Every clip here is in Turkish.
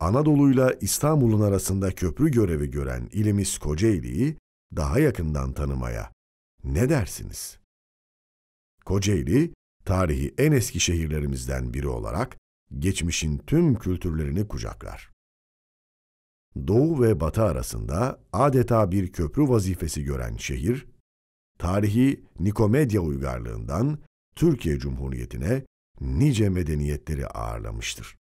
Anadolu'yla İstanbul'un arasında köprü görevi gören ilimiz Kocaeli'yi daha yakından tanımaya ne dersiniz? Kocaeli, tarihi en eski şehirlerimizden biri olarak geçmişin tüm kültürlerini kucaklar. Doğu ve batı arasında adeta bir köprü vazifesi gören şehir, tarihi Nikomedya uygarlığından Türkiye Cumhuriyeti'ne nice medeniyetleri ağırlamıştır.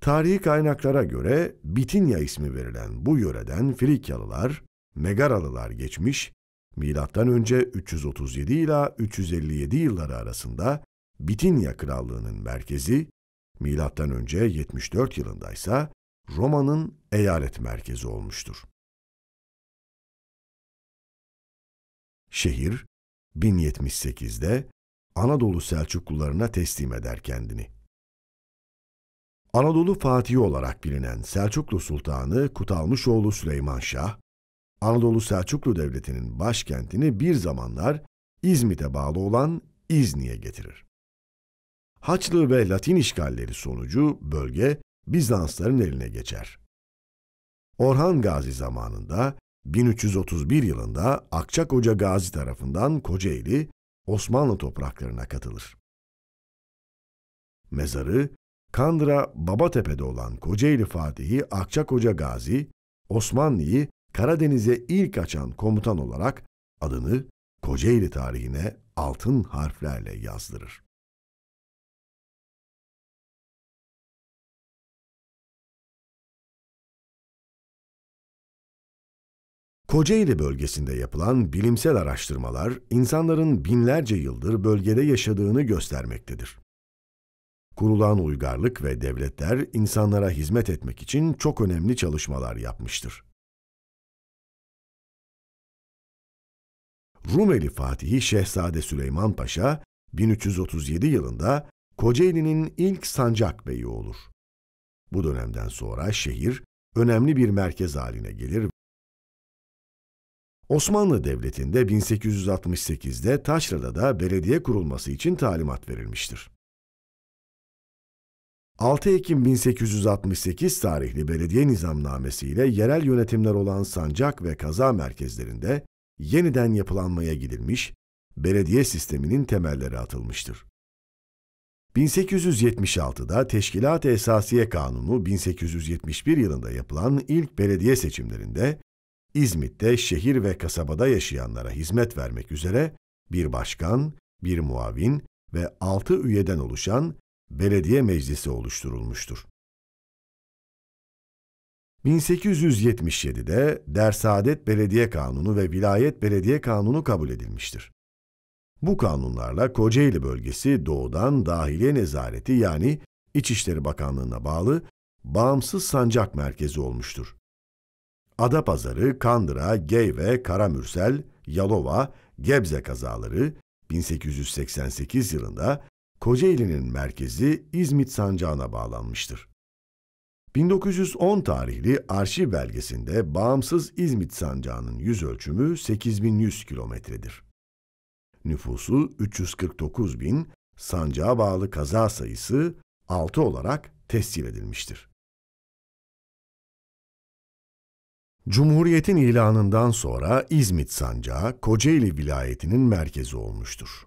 Tarihi kaynaklara göre Bitinya ismi verilen bu yöreden Frikyalılar, Megaralılar geçmiş Milattan önce 337 ila 357 yılları arasında Bitinya Krallığı'nın merkezi, milattan önce 74 yılında ise Roma'nın eyalet merkezi olmuştur. Şehir 1078'de Anadolu Selçuklularına teslim eder kendini. Anadolu Fatihi olarak bilinen Selçuklu Sultanı Kutalmışoğlu Süleyman Şah, Anadolu Selçuklu Devleti'nin başkentini bir zamanlar İzmit'e bağlı olan İzni'ye getirir. Haçlı ve Latin işgalleri sonucu bölge Bizansların eline geçer. Orhan Gazi zamanında 1331 yılında Akçakoca Gazi tarafından Kocaeli, Osmanlı topraklarına katılır. Mezarı, Kandıra Babatepe'de olan Kocaeli Fatihi Akçakoca Gazi, Osmanlı'yı Karadeniz'e ilk açan komutan olarak adını Kocaeli tarihine altın harflerle yazdırır. Kocaeli bölgesinde yapılan bilimsel araştırmalar insanların binlerce yıldır bölgede yaşadığını göstermektedir. Kurulan uygarlık ve devletler insanlara hizmet etmek için çok önemli çalışmalar yapmıştır. Rumeli Fatihi Şehzade Süleyman Paşa 1337 yılında Kocaeli'nin ilk sancak beyi olur. Bu dönemden sonra şehir önemli bir merkez haline gelir. Osmanlı Devleti'nde 1868'de Taşra'da da belediye kurulması için talimat verilmiştir. 6 Ekim 1868 tarihli belediye nizamnamesi yerel yönetimler olan sancak ve kaza merkezlerinde yeniden yapılanmaya gidilmiş, belediye sisteminin temelleri atılmıştır. 1876'da Teşkilat-ı Esasiye Kanunu 1871 yılında yapılan ilk belediye seçimlerinde İzmit'te şehir ve kasabada yaşayanlara hizmet vermek üzere bir başkan, bir muavin ve altı üyeden oluşan belediye meclisi oluşturulmuştur. 1877'de Dersaadet Belediye Kanunu ve Vilayet Belediye Kanunu kabul edilmiştir. Bu kanunlarla Kocaeli bölgesi doğudan dahiliye nezareti yani İçişleri Bakanlığı'na bağlı bağımsız sancak merkezi olmuştur. Adapazarı, Kandıra, Geyve, Karamürsel, Yalova, Gebze kazaları 1888 yılında Kocaeli'nin merkezi İzmit sancağına bağlanmıştır. 1910 tarihli arşiv belgesinde bağımsız İzmit Sancağı'nın yüz ölçümü 8100 kilometredir. Nüfusu 349 bin, sancağa bağlı kaza sayısı 6 olarak tescil edilmiştir. Cumhuriyet'in ilanından sonra İzmit Sancağı, Kocaeli vilayetinin merkezi olmuştur.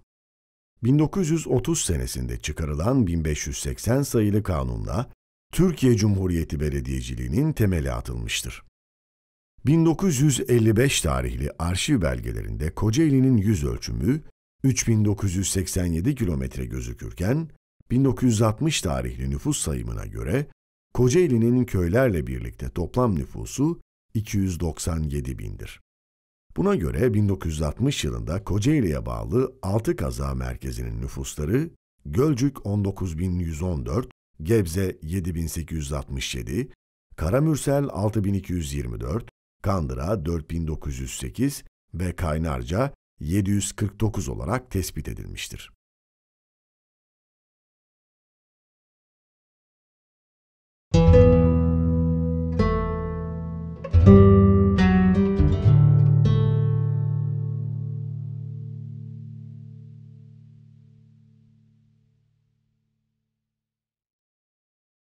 1930 senesinde çıkarılan 1580 sayılı kanunla Türkiye Cumhuriyeti Belediyeciliği'nin temeli atılmıştır. 1955 tarihli arşiv belgelerinde Kocaeli'nin yüz ölçümü 3987 kilometre gözükürken 1960 tarihli nüfus sayımına göre Kocaeli'nin köylerle birlikte toplam nüfusu 297 bindir. Buna göre 1960 yılında Kocaeli'ye bağlı 6 kaza merkezinin nüfusları Gölcük 19114, Gebze 7867, Karamürsel 6224, Kandıra 4908 ve Kaynarca 749 olarak tespit edilmiştir.